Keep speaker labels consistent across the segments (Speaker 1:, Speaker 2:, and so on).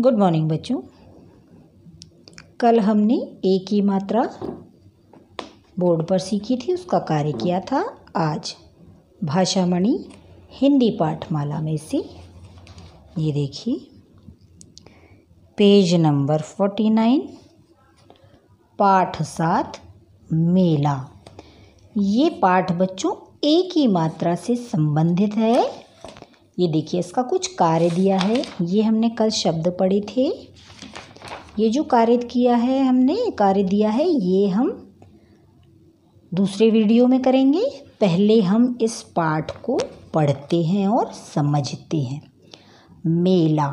Speaker 1: good morning बच्चों कल हमने ए की मात्रा बोर्ड पर सीखी थी उसका कार्य किया था आज भाषामणि हिंदी पाठमाला में से ये देखिए पेज नंबर फोर्टी नाइन पाठ सात मेला ये पाठ बच्चों ए की मात्रा से संबंधित है ये देखिए इसका कुछ कार्य दिया है ये हमने कल शब्द पढ़े थे ये जो कार्य किया है हमने कार्य दिया है ये हम दूसरे वीडियो में करेंगे पहले हम इस पाठ को पढ़ते हैं और समझते हैं मेला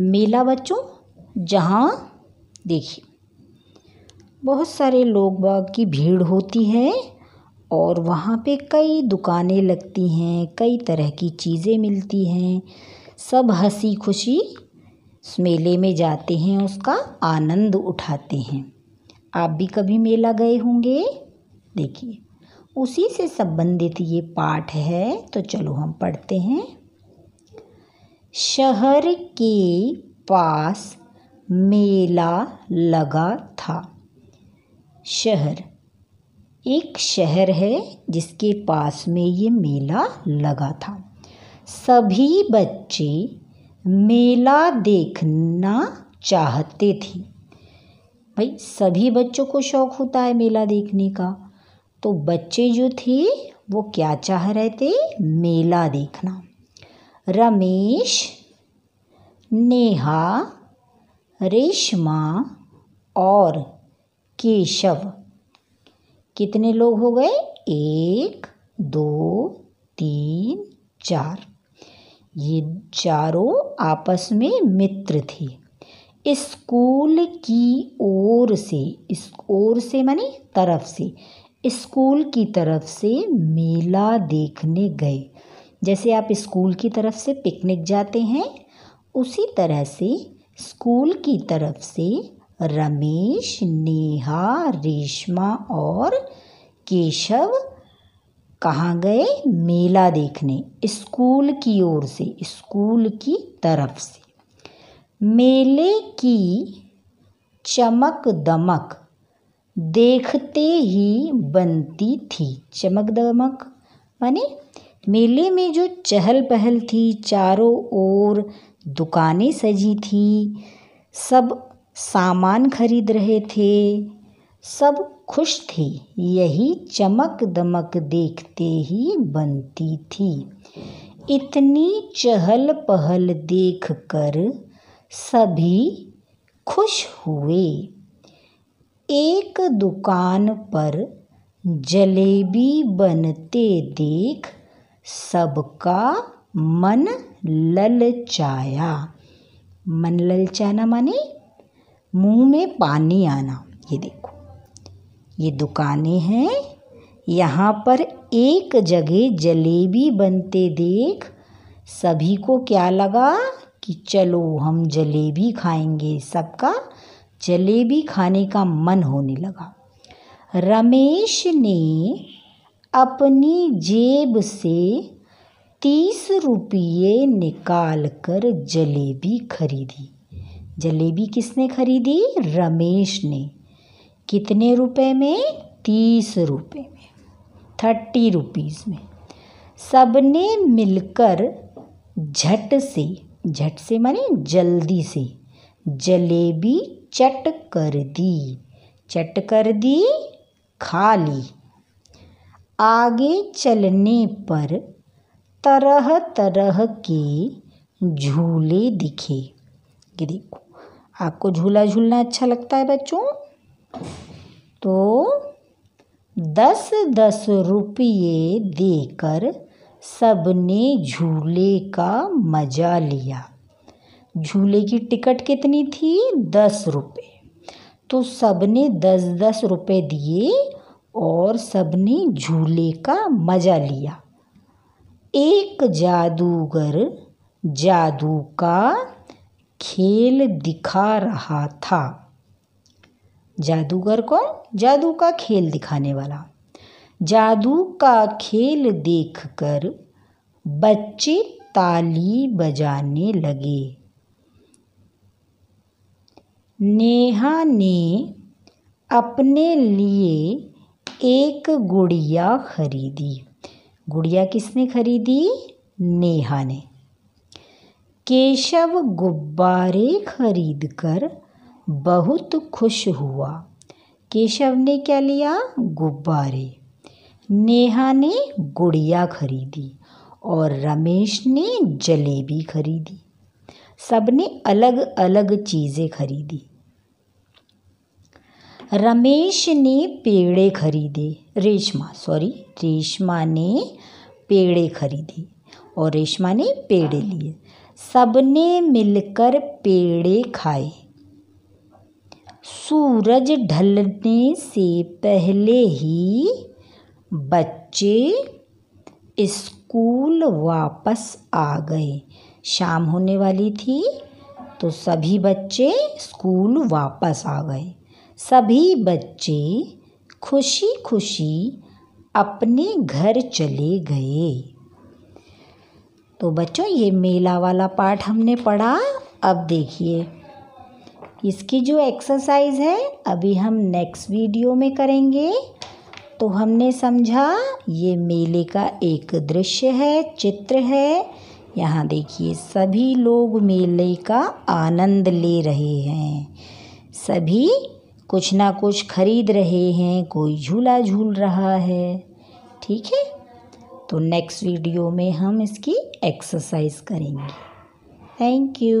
Speaker 1: मेला बच्चों जहाँ देखिए बहुत सारे लोग बाग की भीड़ होती है और वहाँ पे कई दुकानें लगती हैं कई तरह की चीज़ें मिलती हैं सब हंसी खुशी उस मेले में जाते हैं उसका आनंद उठाते हैं आप भी कभी मेला गए होंगे देखिए उसी से संबंधित ये पाठ है तो चलो हम पढ़ते हैं शहर के पास मेला लगा था शहर एक शहर है जिसके पास में ये मेला लगा था सभी बच्चे मेला देखना चाहते थे भाई सभी बच्चों को शौक होता है मेला देखने का तो बच्चे जो थे वो क्या चाह रहे थे मेला देखना रमेश नेहा रेशमा और केशव कितने लोग हो गए एक दो तीन चार ये चारों आपस में मित्र थे स्कूल की ओर से इस ओर से माने तरफ से स्कूल की तरफ से मेला देखने गए जैसे आप स्कूल की तरफ से पिकनिक जाते हैं उसी तरह से स्कूल की तरफ से रमेश नेहा रेशमा और केशव कहाँ गए मेला देखने स्कूल की ओर से स्कूल की तरफ से मेले की चमक दमक देखते ही बनती थी चमक दमक माने मेले में जो चहल पहल थी चारों ओर दुकानें सजी थी सब सामान खरीद रहे थे सब खुश थे यही चमक दमक देखते ही बनती थी इतनी चहल पहल देखकर सभी खुश हुए एक दुकान पर जलेबी बनते देख सबका मन ललचाया मन ललचाना माने मुंह में पानी आना ये देखो ये दुकानें हैं यहाँ पर एक जगह जलेबी बनते देख सभी को क्या लगा कि चलो हम जलेबी खाएंगे सबका जलेबी खाने का मन होने लगा रमेश ने अपनी जेब से तीस रुपये निकाल कर जलेबी खरीदी जलेबी किसने खरीदी रमेश ने कितने रुपए में तीस रुपए में थर्टी रुपीज़ में सबने मिलकर झट से झट से माने जल्दी से जलेबी चट कर दी चट कर दी खा ली आगे चलने पर तरह तरह के झूले दिखे ये देखो आपको झूला झूलना अच्छा लगता है बच्चों तो दस दस रुपये देकर सबने झूले का मजा लिया झूले की टिकट कितनी थी दस रुपये तो सबने दस दस रुपये दिए और सबने झूले का मज़ा लिया एक जादूगर जादू का खेल दिखा रहा था जादूगर कौन जादू का खेल दिखाने वाला जादू का खेल देखकर बच्चे ताली बजाने लगे नेहा ने अपने लिए एक गुड़िया खरीदी गुड़िया किसने खरीदी नेहा ने केशव गुब्बारे खरीद कर बहुत खुश हुआ केशव ने क्या लिया गुब्बारे नेहा ने गुड़िया खरीदी और रमेश ने जलेबी खरीदी सब ने अलग अलग चीज़ें खरीदी रमेश ने पेड़े खरीदे रेशमा सॉरी रेशमा ने पेड़े खरीदे और रेशमा ने पेड़े लिए सबने मिलकर पेड़े खाए सूरज ढलने से पहले ही बच्चे स्कूल वापस आ गए शाम होने वाली थी तो सभी बच्चे स्कूल वापस आ गए सभी बच्चे खुशी खुशी अपने घर चले गए तो बच्चों ये मेला वाला पार्ट हमने पढ़ा अब देखिए इसकी जो एक्सरसाइज है अभी हम नेक्स्ट वीडियो में करेंगे तो हमने समझा ये मेले का एक दृश्य है चित्र है यहाँ देखिए सभी लोग मेले का आनंद ले रहे हैं सभी कुछ ना कुछ खरीद रहे हैं कोई झूला झूल रहा है ठीक है तो नेक्स्ट वीडियो में हम इसकी एक्सरसाइज करेंगे थैंक यू